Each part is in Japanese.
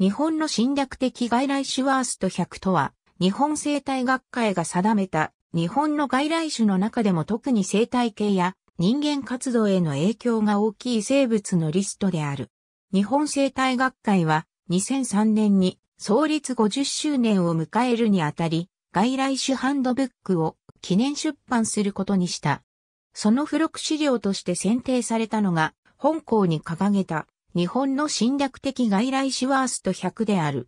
日本の侵略的外来種ワースト100とは、日本生態学会が定めた日本の外来種の中でも特に生態系や人間活動への影響が大きい生物のリストである。日本生態学会は2003年に創立50周年を迎えるにあたり、外来種ハンドブックを記念出版することにした。その付録資料として選定されたのが、本校に掲げた日本の侵略的外来種ワースト100である。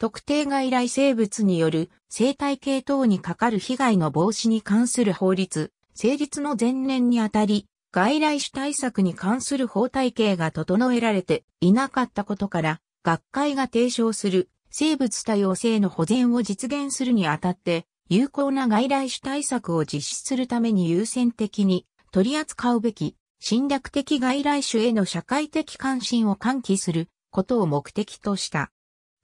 特定外来生物による生態系等にかかる被害の防止に関する法律、成立の前年にあたり、外来種対策に関する法体系が整えられていなかったことから、学会が提唱する生物多様性の保全を実現するにあたって、有効な外来種対策を実施するために優先的に取り扱うべき侵略的外来種への社会的関心を喚起することを目的とした。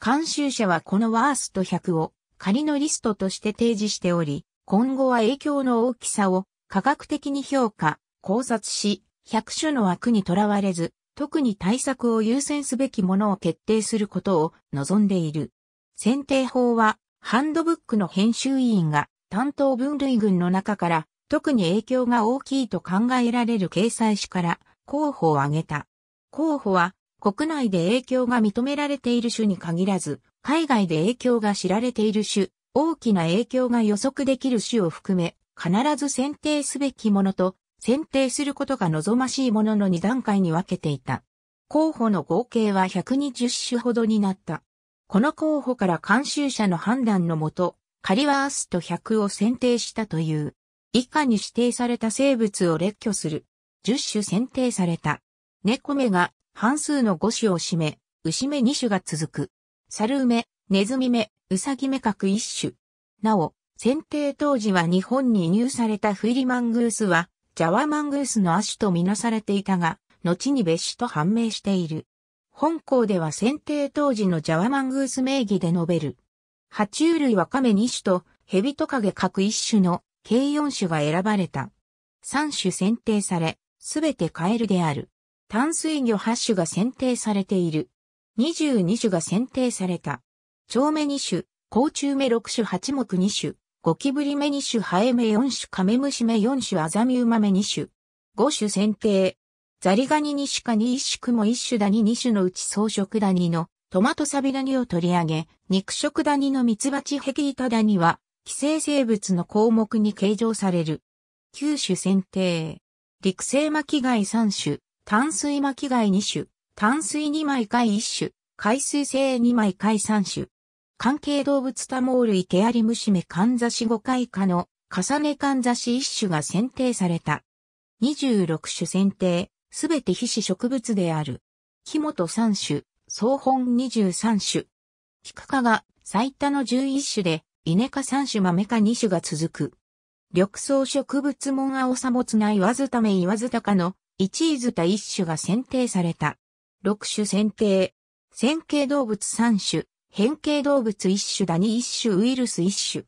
監修者はこのワースト100を仮のリストとして提示しており、今後は影響の大きさを科学的に評価、考察し、100種の枠にとらわれず、特に対策を優先すべきものを決定することを望んでいる。選定法は、ハンドブックの編集委員が担当分類群の中から特に影響が大きいと考えられる掲載誌から候補を挙げた。候補は国内で影響が認められている種に限らず、海外で影響が知られている種、大きな影響が予測できる種を含め、必ず選定すべきものと、選定することが望ましいものの2段階に分けていた。候補の合計は120種ほどになった。この候補から監修者の判断のもと、カリワースト100を選定したという。以下に指定された生物を列挙する。10種選定された。猫目が半数の5種を占め、牛目2種が続く。猿目、ネズミ目、ウサギ目各1種。なお、選定当時は日本に入されたフイリマングースは、ジャワマングースの亜種とみなされていたが、後に別種と判明している。本校では選定当時のジャワマングース名義で述べる。爬虫類は亀2種と、ヘビトカゲ各1種の計4種が選ばれた。3種選定され、すべてカエルである。淡水魚8種が選定されている。22種が選定された。蝶目2種、甲虫目6種、八目2種、ゴキブリ目2種、ハエ目4種、カメムシ目4種、アザミウマ目2種。5種選定。ザリガニ2種かに1種クモ1種ダニ2種のうち草食ダニのトマトサビダニを取り上げ、肉食ダニのミツバチヘキイタダニは寄生生物の項目に計上される。九種選定。陸生巻貝3種、淡水巻貝2種、淡水2枚貝1種、海水性2枚貝3種。関係動物多毛類ケアリムシメカンザシ5回科の重ねカンザシ1種が選定された。26種選定、すべて皮脂植物である。木本3種、総本23種。菊花科が最多の11種でイネ科三種豆科二種が続く。緑草植物門青さもつないわずためいわずたかの一イずた一種が選定された。六種選定。線形動物三種、変形動物一種ダニ一種ウイルス一種。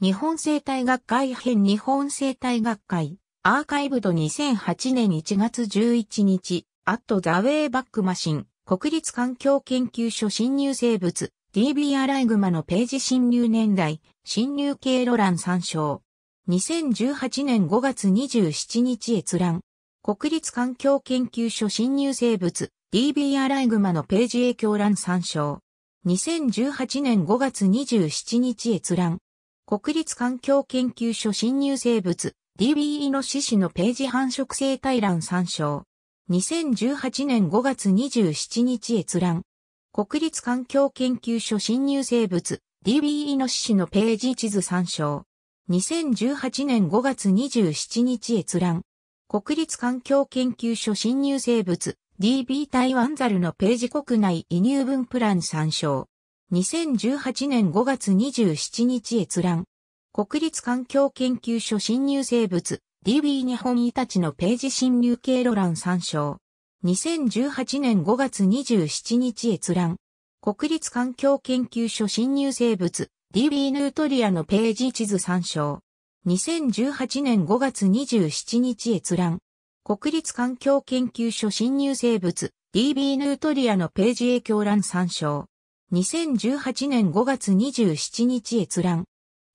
日本生態学会編日本生態学会。アーカイブド2008年1月11日、アットザウェイバックマシン、国立環境研究所侵入生物、DB アライグマのページ侵入年代、侵入経路欄参照。2018年5月27日閲覧。国立環境研究所侵入生物、DB アライグマのページ影響欄参照。2018年5月27日閲覧。国立環境研究所侵入生物、DB イノシシのページ繁殖生態欄参照。2018年5月27日閲覧。国立環境研究所侵入生物 DB イノシシのページ地図参照。2018年5月27日閲覧。国立環境研究所侵入生物 DB 台湾ザルのページ国内移入分プラン参照。2018年5月27日閲覧。国立環境研究所侵入生物 DB 日本イタチのページ侵入経路欄参照。2018年5月27日閲覧。国立環境研究所侵入生物 DB ヌートリアのページ地図参照。2018年5月27日閲覧。国立環境研究所侵入生物 DB ヌートリアのページ影響欄参照。2018年5月27日閲覧。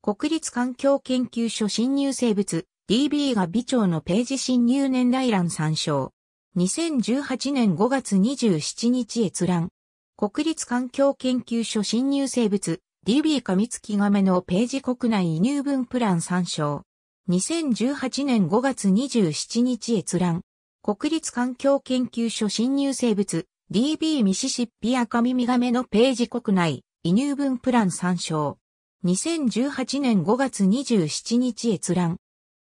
国立環境研究所侵入生物 DB が微調のページ侵入年代欄参照。2018年5月27日閲覧。国立環境研究所新入生物 DB カミツキガメのページ国内移入分プラン参照。2018年5月27日閲覧。国立環境研究所新入生物 DB ミシシッピアカミミガメのページ国内移入分プラン参照。2018年5月27日閲覧。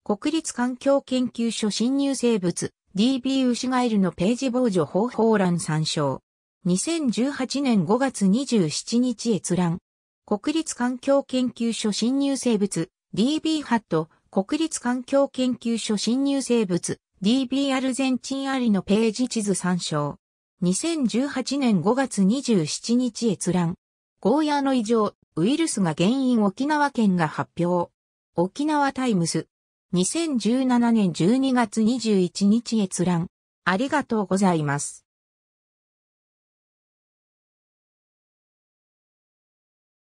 国立環境研究所新入生物 DB ウシガエルのページ防除方法欄参照。2018年5月27日閲覧。国立環境研究所侵入生物 DB ハット国立環境研究所侵入生物 DB アルゼンチンアリのページ地図参照。2018年5月27日閲覧。ゴーヤーの異常、ウイルスが原因沖縄県が発表。沖縄タイムス。2017年12月21日閲覧。ありがとうございます。